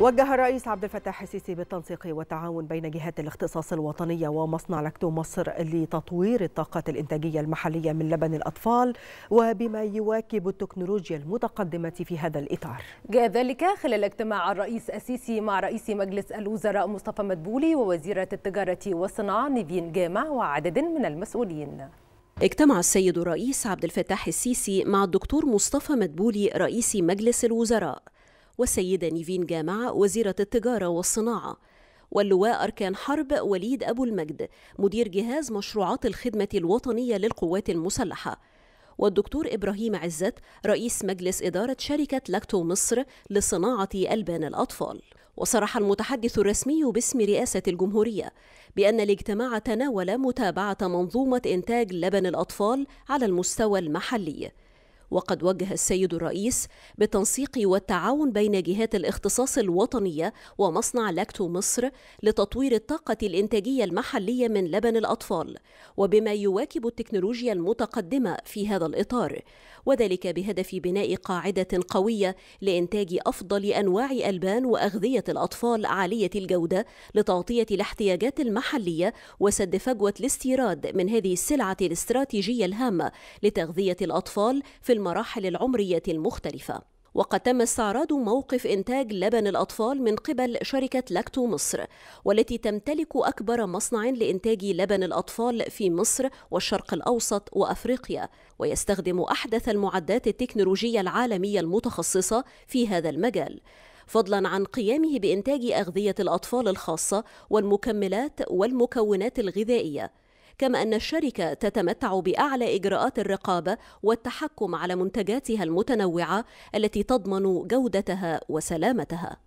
وجه الرئيس عبد الفتاح السيسي بالتنسيق والتعاون بين جهات الاختصاص الوطنية ومصنع لاكتو مصر لتطوير الطاقات الإنتاجية المحلية من لبن الأطفال وبما يواكب التكنولوجيا المتقدمة في هذا الإطار جاء ذلك خلال اجتماع الرئيس السيسي مع رئيس مجلس الوزراء مصطفى مدبولي ووزيرة التجارة والصناعة نيفين جامع وعدد من المسؤولين اجتمع السيد الرئيس عبد الفتاح السيسي مع الدكتور مصطفى مدبولي رئيس مجلس الوزراء والسيدة نيفين جامعة وزيرة التجارة والصناعة واللواء أركان حرب وليد أبو المجد مدير جهاز مشروعات الخدمة الوطنية للقوات المسلحة والدكتور إبراهيم عزت رئيس مجلس إدارة شركة لاكتو مصر لصناعة ألبان الأطفال وصرح المتحدث الرسمي باسم رئاسة الجمهورية بأن الاجتماع تناول متابعة منظومة إنتاج لبن الأطفال على المستوى المحلي وقد وجه السيد الرئيس بتنسيق والتعاون بين جهات الاختصاص الوطنية ومصنع لاكتو مصر لتطوير الطاقة الإنتاجية المحلية من لبن الأطفال وبما يواكب التكنولوجيا المتقدمة في هذا الإطار وذلك بهدف بناء قاعدة قوية لإنتاج أفضل أنواع ألبان وأغذية الأطفال عالية الجودة لتغطية الاحتياجات المحلية وسد فجوة الاستيراد من هذه السلعة الاستراتيجية الهامة لتغذية الأطفال في المراحل العمرية المختلفة وقد تم استعراض موقف إنتاج لبن الأطفال من قبل شركة لاكتو مصر والتي تمتلك أكبر مصنع لإنتاج لبن الأطفال في مصر والشرق الأوسط وأفريقيا ويستخدم أحدث المعدات التكنولوجية العالمية المتخصصة في هذا المجال فضلا عن قيامه بإنتاج أغذية الأطفال الخاصة والمكملات والمكونات الغذائية كما أن الشركة تتمتع بأعلى إجراءات الرقابة والتحكم على منتجاتها المتنوعة التي تضمن جودتها وسلامتها